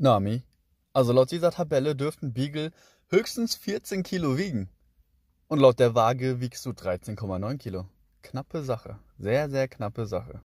Nami. Also laut dieser Tabelle dürften Beagle höchstens 14 Kilo wiegen. Und laut der Waage wiegst du 13,9 Kilo. Knappe Sache. Sehr, sehr knappe Sache.